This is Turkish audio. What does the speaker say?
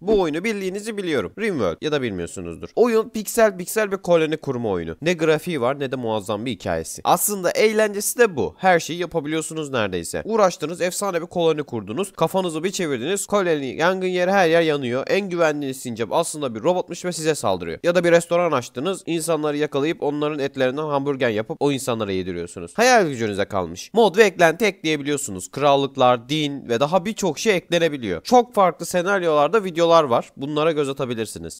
Bu oyunu bildiğinizi biliyorum. Rimworld ya da bilmiyorsunuzdur. Oyun piksel piksel bir koloni kurma oyunu. Ne grafiği var ne de muazzam bir hikayesi. Aslında eğlencesi de bu. Her şeyi yapabiliyorsunuz neredeyse. Uğraştınız efsane bir koloni kurdunuz. Kafanızı bir çevirdiniz. Koloni yangın yeri her yer yanıyor. En güvenli sincap aslında bir robotmuş ve size saldırıyor. Ya da bir restoran açtınız. insanları yakalayıp onların etlerinden hamburger yapıp o insanlara yediriyorsunuz. Hayal gücünüze kalmış. Mod ve eklenti ekleyebiliyorsunuz. Krallıklar, din ve daha birçok şey eklenebiliyor. Çok farklı senaryolarda video videolar var. Bunlara göz atabilirsiniz.